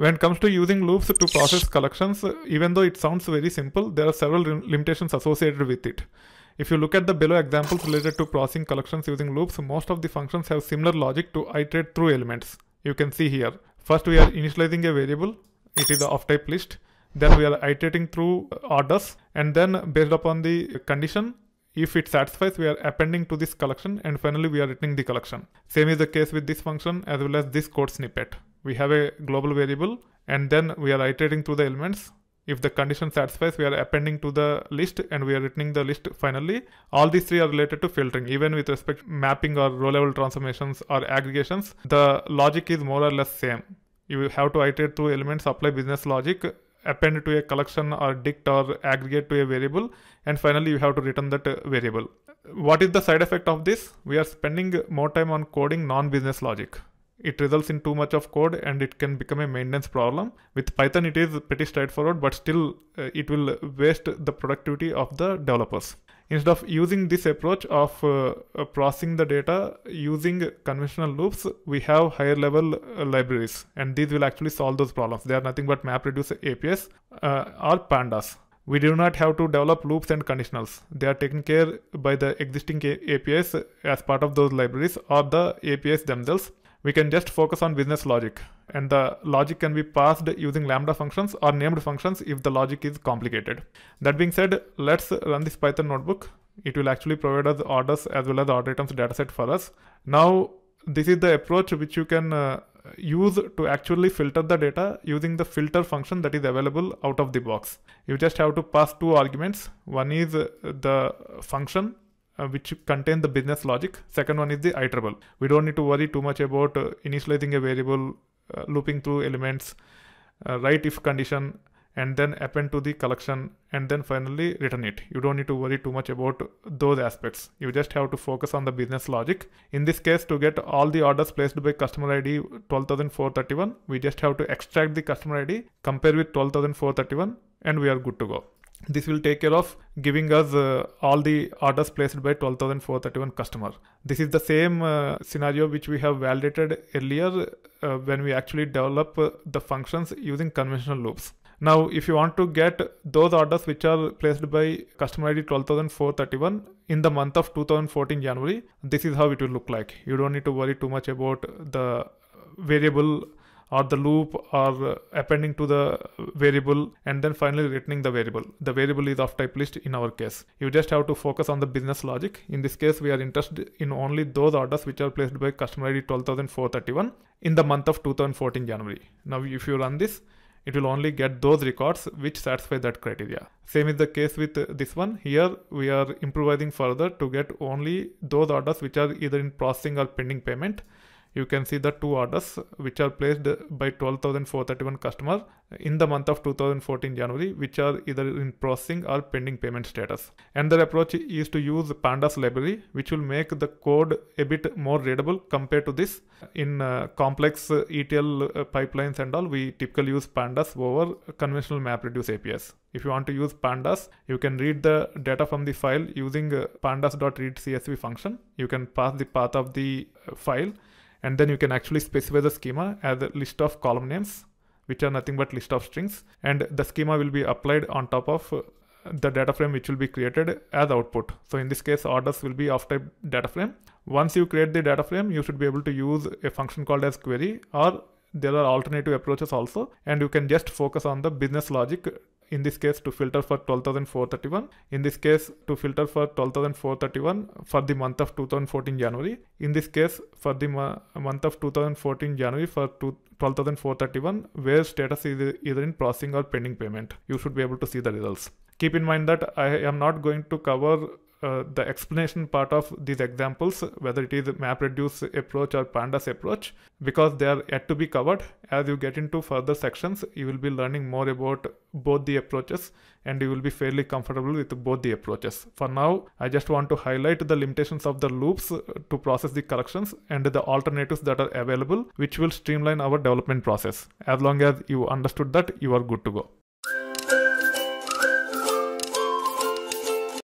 when it comes to using loops to process collections, even though it sounds very simple, there are several limitations associated with it. If you look at the below examples related to processing collections using loops, most of the functions have similar logic to iterate through elements. You can see here. First, we are initializing a variable. It is the of type list. Then we are iterating through orders. And then based upon the condition, if it satisfies, we are appending to this collection. And finally, we are returning the collection. Same is the case with this function as well as this code snippet we have a global variable and then we are iterating through the elements if the condition satisfies we are appending to the list and we are returning the list finally all these three are related to filtering even with respect mapping or row level transformations or aggregations the logic is more or less same you have to iterate through elements apply business logic append to a collection or dict or aggregate to a variable and finally you have to return that variable what is the side effect of this we are spending more time on coding non business logic it results in too much of code and it can become a maintenance problem with python it is pretty straightforward but still uh, it will waste the productivity of the developers instead of using this approach of uh, uh processing the data using conventional loops we have higher level uh, libraries and these will actually solve those problems they are nothing but mapreduce apis uh, or pandas we do not have to develop loops and conditionals. They are taken care by the existing APIs as part of those libraries or the APIs themselves we can just focus on business logic. And the logic can be passed using lambda functions or named functions if the logic is complicated. That being said, let's run this Python notebook. It will actually provide us orders as well as order items dataset for us. Now, this is the approach which you can uh, use to actually filter the data using the filter function that is available out of the box. You just have to pass two arguments. One is uh, the function uh, which contain the business logic. Second one is the iterable. We don't need to worry too much about uh, initializing a variable, uh, looping through elements, uh, write if condition, and then append to the collection, and then finally return it. You don't need to worry too much about those aspects. You just have to focus on the business logic. In this case, to get all the orders placed by customer ID 12431, we just have to extract the customer ID, compare with 12431, and we are good to go this will take care of giving us uh, all the orders placed by 12431 customer this is the same uh, scenario which we have validated earlier uh, when we actually develop uh, the functions using conventional loops now if you want to get those orders which are placed by customer id 12431 in the month of 2014 january this is how it will look like you don't need to worry too much about the variable or the loop or appending to the variable and then finally returning the variable. The variable is of type list in our case. You just have to focus on the business logic. In this case, we are interested in only those orders which are placed by customer ID 12431 in the month of 2014 January. Now, if you run this, it will only get those records which satisfy that criteria. Same is the case with this one. Here we are improvising further to get only those orders which are either in processing or pending payment you can see the two orders which are placed by 12,431 customers in the month of 2014 January, which are either in processing or pending payment status. Another approach is to use pandas library, which will make the code a bit more readable compared to this. In uh, complex uh, ETL uh, pipelines and all, we typically use pandas over conventional MapReduce APIs. If you want to use pandas, you can read the data from the file using uh, pandas.readcsv function. You can pass the path of the uh, file and then you can actually specify the schema as a list of column names which are nothing but list of strings and the schema will be applied on top of uh, the data frame which will be created as output. So in this case orders will be of type data frame. Once you create the data frame you should be able to use a function called as query or there are alternative approaches also and you can just focus on the business logic in this case to filter for 12431 in this case to filter for 12431 for the month of 2014 january in this case for the month of 2014 january for 12431 where status is either in processing or pending payment you should be able to see the results keep in mind that i am not going to cover uh, the explanation part of these examples, whether it is MapReduce approach or Pandas approach, because they are yet to be covered. As you get into further sections, you will be learning more about both the approaches and you will be fairly comfortable with both the approaches. For now, I just want to highlight the limitations of the loops uh, to process the corrections and the alternatives that are available, which will streamline our development process. As long as you understood that, you are good to go.